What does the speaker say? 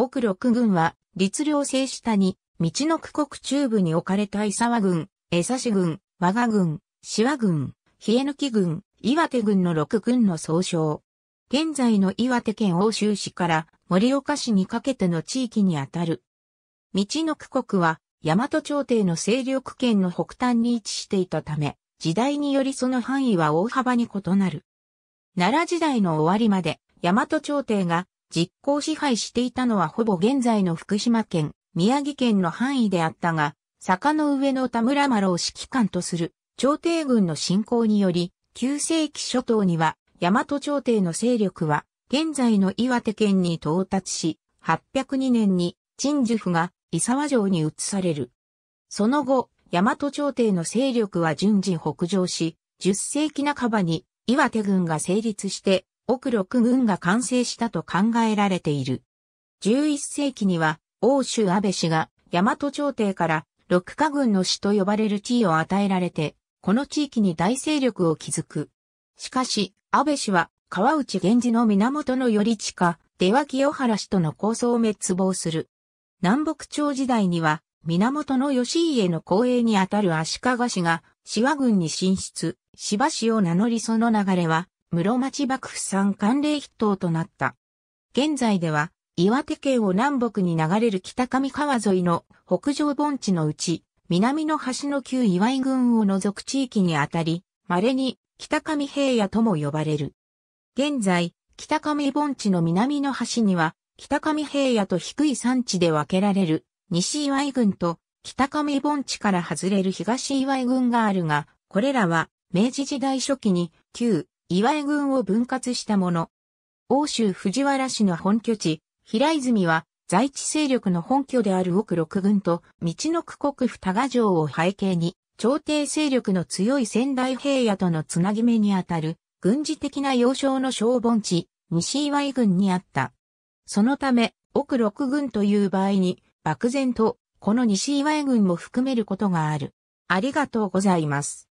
奥六軍は、律令制下に、道の区国中部に置かれた伊沢軍、江差軍、和賀軍、志和軍、冷え抜き軍、岩手軍の六軍の総称。現在の岩手県欧州市から盛岡市にかけての地域にあたる。道の区国は、大和朝廷の勢力圏の北端に位置していたため、時代によりその範囲は大幅に異なる。奈良時代の終わりまで、大和朝廷が実行支配していたのはほぼ現在の福島県、宮城県の範囲であったが、坂の上の田村麻呂を指揮官とする朝廷軍の侵攻により、9世紀初頭には大和朝廷の勢力は現在の岩手県に到達し、802年に陳樹府が伊沢城に移される。その後、大和朝廷の勢力は順次北上し、10世紀半ばに岩手軍が成立して奥六軍が完成したと考えられている。11世紀には、欧州安倍氏が大和朝廷から六家軍の死と呼ばれる地位を与えられて、この地域に大勢力を築く。しかし、安倍氏は川内源氏の源頼近、出脇清原氏との構想を滅亡する。南北朝時代には、源義家の後衛にあたる足利氏が、志和軍に進出、芝氏を名乗りその流れは、室町幕府産管連筆頭となった。現在では、岩手県を南北に流れる北上川沿いの北上盆地のうち、南の端の旧岩井郡を除く地域にあたり、稀に北上平野とも呼ばれる。現在、北上盆地の南の端には、北上平野と低い山地で分けられる西岩井郡と北上盆地から外れる東岩井郡があるが、これらは明治時代初期に旧岩江軍を分割したもの。欧州藤原氏の本拠地、平泉は、在地勢力の本拠である奥六軍と、道の区国府多賀城を背景に、朝廷勢力の強い仙台平野とのつなぎ目にあたる、軍事的な要衝の小盆地、西岩井軍にあった。そのため、奥六軍という場合に、漠然と、この西岩井軍も含めることがある。ありがとうございます。